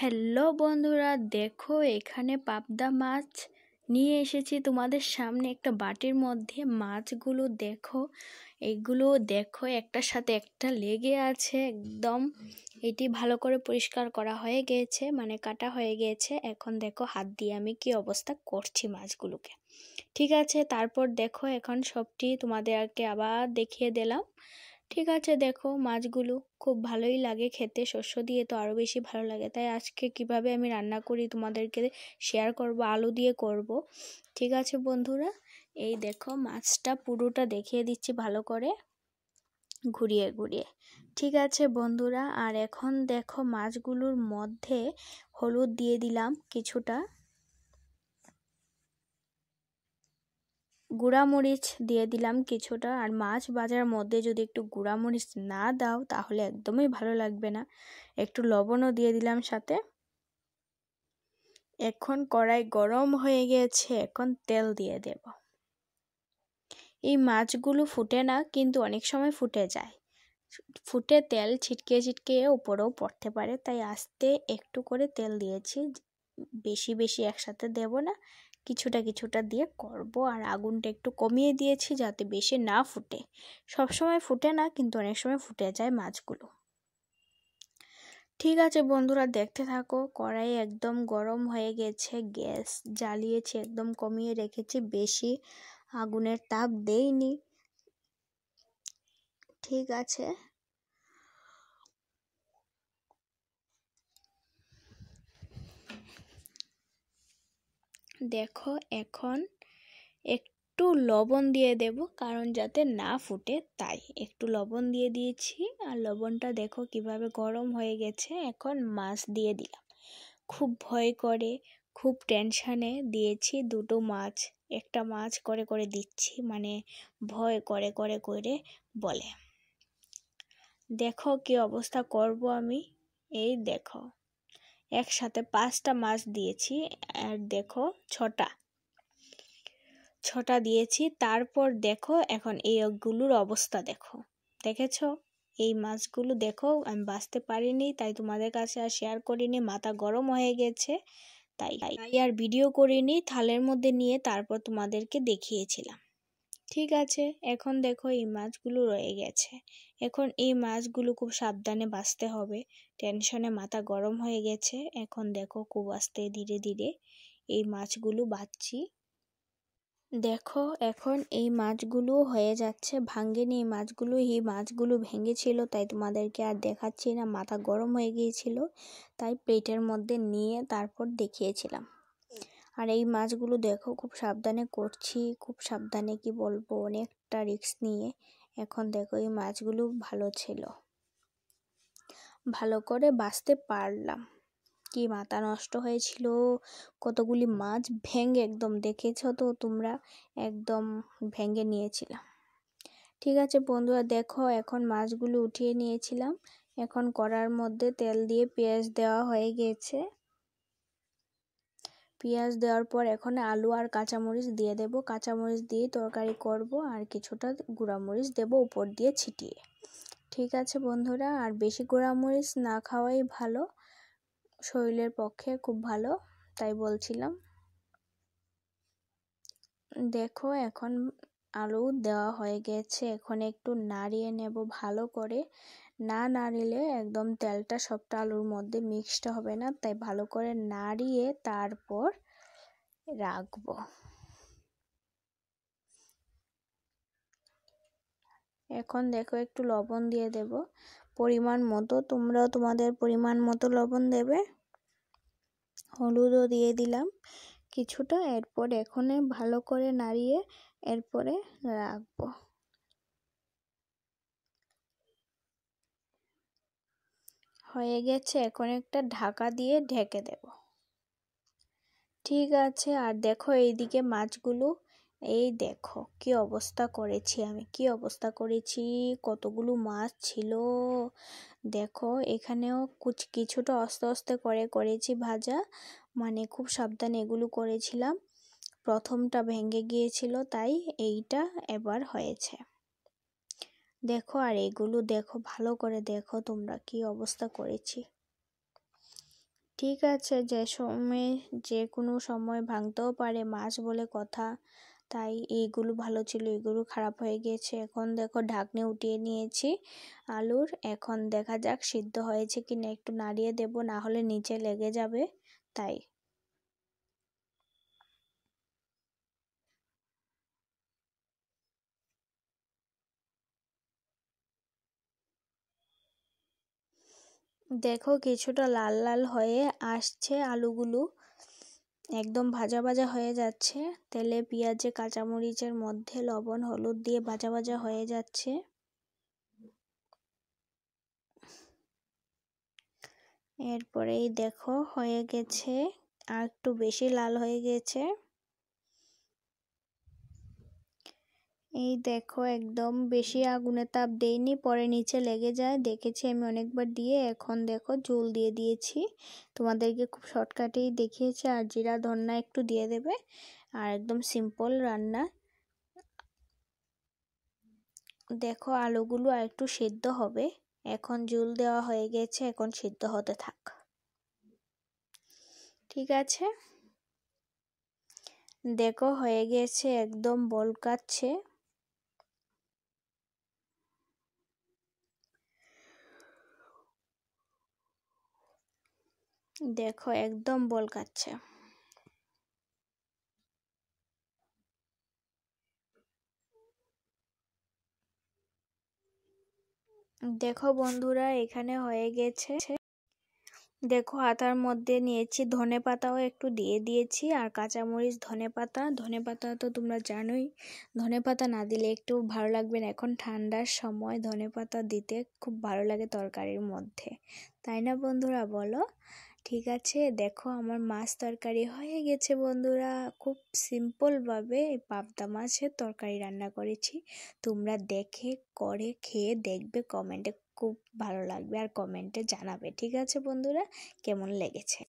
hello বন্ধুরা দেখো এখানে পাবদা মাছ নিয়ে এসেছি তোমাদের সামনে একটা বাটির মধ্যে মাছগুলো দেখো এগুলো দেখো একটার সাথে একটা লেগে আছে একদম এটি ভালো করে পরিষ্কার করা হয়ে গিয়েছে মানে কাটা হয়ে গিয়েছে এখন দেখো হাত দিয়ে আমি কি অবস্থা করছি মাছগুলোকে ঠিক আছে তারপর দেখো এখন সবটি তোমাদেরকে আবার দেখিয়ে দিলাম ঠিক আছে দেখো মাছগুলো খুব ভালোই লাগে খেতে শস্য দিয়ে তো আরও বেশি ভালো লাগে তাই আজকে কিভাবে আমি রান্না করি তোমাদেরকে শেয়ার করব আলু দিয়ে করব ঠিক আছে বন্ধুরা এই দেখো মাছটা পুরোটা দেখিয়ে দিচ্ছি ভালো করে ঘুরিয়ে ঘুরিয়ে ঠিক আছে বন্ধুরা আর এখন দেখো মাছগুলোর মধ্যে হলুদ দিয়ে দিলাম কিছুটা গুঁড়ামরিচ দিয়ে দিলাম কিছুটা আর মাছ বাজার মধ্যে যদি একটু গুঁড়ামরিচ না দাও তাহলে একদমই ভালো লাগবে না একটু লবণও দিয়ে দিলাম সাথে এখন কড়াই গরম হয়ে গেছে এখন তেল দিয়ে দেব এই মাছগুলো ফুটে না কিন্তু অনেক সময় ফুটে যায় ফুটে তেল ছিটকে ছিটকে উপরেও পড়তে পারে তাই আস্তে একটু করে তেল দিয়েছি বেশি বেশি একসাথে দেব না কিছুটা কিছুটা দিয়ে করব আর আগুনটা একটু কমিয়ে দিয়েছি যাতে বেশি না ফুটে সব সময় ফুটে না কিন্তু অনেক সময় ফুটে যায় মাছগুলো ঠিক আছে বন্ধুরা দেখতে থাকো কড়াই একদম গরম হয়ে গেছে গ্যাস জ্বালিয়েছি একদম কমিয়ে রেখেছি বেশি আগুনের তাপ দেইনি ঠিক আছে দেখো এখন একটু লবণ দিয়ে দেব কারণ যাতে না ফুটে তাই একটু লবণ দিয়ে দিয়েছি আর লবণটা দেখো কিভাবে গরম হয়ে গেছে এখন মাছ দিয়ে দিলাম খুব ভয় করে খুব টেনশানে দিয়েছি দুটো মাছ একটা মাছ করে করে দিচ্ছি মানে ভয় করে করে করে বলে দেখো কি অবস্থা করব আমি এই দেখো একসাথে পাঁচটা মাছ দিয়েছি আর দেখো ছটা ছটা দিয়েছি তারপর দেখো এখন এইগুলোর অবস্থা দেখো দেখেছ এই মাছগুলো দেখো আমি বাঁচতে পারিনি তাই তোমাদের কাছে আর শেয়ার করিনি মাথা গরম হয়ে গেছে তাই তাই আর ভিডিও করিনি থালের মধ্যে নিয়ে তারপর তোমাদেরকে দেখিয়েছিলাম ঠিক আছে এখন দেখো এই মাছগুলো রয়ে গেছে এখন এই মাছগুলো খুব সাবধানে বাঁচতে হবে টেনশনে মাথা গরম হয়ে গেছে এখন দেখো খুব আস্তে ধীরে ধীরে এই মাছগুলো বাঁচছি দেখো এখন এই মাছগুলো হয়ে যাচ্ছে ভাঙ্গেনি এই মাছগুলো এই মাছগুলো ভেঙেছিল তাই তোমাদেরকে আর দেখাচ্ছি না মাথা গরম হয়ে গিয়েছিল তাই প্লেটের মধ্যে নিয়ে তারপর দেখিয়েছিলাম আর এই মাছগুলো দেখো খুব সাবধানে করছি খুব সাবধানে কি বলবো অনেকটা রিক্স নিয়ে এখন দেখো এই মাছগুলো ভালো ছিল ভালো করে বাঁচতে পারলাম কি মাথা নষ্ট হয়েছিল কতগুলি মাছ ভেঙে একদম দেখেছ তো তোমরা একদম ভেঙে নিয়েছিলাম ঠিক আছে বন্ধুরা দেখো এখন মাছগুলো উঠিয়ে নিয়েছিলাম এখন কড়ার মধ্যে তেল দিয়ে পেঁয়াজ দেওয়া হয়ে গেছে পেঁয়াজ দেওয়ার পর এখন আলু আর কাঁচামরিচ দিয়ে দেব কাঁচামরিচ দিয়ে তরকারি করব আর কিছুটা গুঁড়ামরিচ দেব উপর দিয়ে ছিটিয়ে ঠিক আছে বন্ধুরা আর বেশি গুঁড়ামরিচ না খাওয়াই ভালো শরীরের পক্ষে খুব ভালো তাই বলছিলাম দেখো এখন আলু দেওয়া হয়ে গেছে এখন একটু নাড়িয়ে নেব ভালো করে না নাড়িলে একদম তেলটা সবটা আলুর মধ্যে মিক্সড হবে না তাই ভালো করে নাড়িয়ে তারপর রাখব এখন দেখো একটু লবণ দিয়ে দেব পরিমাণ মতো তোমরাও তোমাদের পরিমাণ মতো লবণ দেবে হলুদও দিয়ে দিলাম কিছুটা এরপর এখানে ভালো করে নাড়িয়ে এরপরে রাখবো হয়ে গেছে এখন একটা ঢাকা দিয়ে ঢেকে দেব ঠিক আছে আর দেখো এইদিকে মাছগুলো এই দেখো কি অবস্থা করেছি আমি কি অবস্থা করেছি কতগুলো মাছ ছিল দেখো এখানেও কুচ কিছুটা অস্তে অস্তে করে করেছি ভাজা মানে খুব সাবধানে এগুলো করেছিলাম প্রথমটা ভেঙে গিয়েছিল তাই এইটা এবার হয়েছে দেখো আর এগুলো দেখো ভালো করে দেখো তোমরা কি অবস্থা করেছি ঠিক আছে যে সময় যে কোনো সময় ভাঙতেও পারে মাছ বলে কথা তাই এইগুলো ভালো ছিল এগুলো খারাপ হয়ে গিয়েছে এখন দেখো ঢাকনে উঠিয়ে নিয়েছি আলুর এখন দেখা যাক সিদ্ধ হয়েছে কি না একটু নাড়িয়ে দেব না হলে নিচে লেগে যাবে তাই দেখো কিছুটা লাল লাল হয়ে আসছে আলুগুলো একদম ভাজা ভাজা হয়ে যাচ্ছে তেলে পেঁয়াজে কাঁচামরিচের মধ্যে লবণ হলুদ দিয়ে ভাজা ভাজা হয়ে যাচ্ছে এরপরেই দেখো হয়ে গেছে আর একটু বেশি লাল হয়ে গেছে এই দেখো একদম বেশি আগুনে তাপ দেইনি পরে নিচে লেগে যায় দেখেছি আমি অনেকবার দিয়ে এখন দেখো জল দিয়ে দিয়েছি তোমাদেরকে খুব শর্টকাটেই দেখিয়েছি আর জিরা ধন্না একটু দিয়ে দেবে আর একদম সিম্পল রান্না দেখো আলুগুলো আর একটু সেদ্ধ হবে এখন জল দেওয়া হয়ে গেছে এখন সেদ্ধ হতে থাক ঠিক আছে দেখো হয়ে গেছে একদম বলকাচ্ছে দেখো একদম বল কাচ্ছে দেখো বন্ধুরা এখানে হয়ে গেছে দেখো আতার মধ্যে নিয়েছি ধনে পাতাও একটু দিয়ে দিয়েছি আর কাঁচামরিচ ধনে পাতা ধনে পাতা তো তোমরা জানোই ধনে পাতা না দিলে একটু ভালো লাগবে না এখন ঠান্ডার সময় ধনে পাতা দিতে খুব ভালো লাগে তরকারির মধ্যে তাই না বন্ধুরা বলো ঠিক আছে দেখো আমার মাছ তরকারি হয়ে গেছে বন্ধুরা খুব সিম্পলভাবে পাবদা মাছের তরকারি রান্না করেছি তোমরা দেখে করে খেয়ে দেখবে কমেন্টে খুব ভালো লাগবে আর কমেন্টে জানাবে ঠিক আছে বন্ধুরা কেমন লেগেছে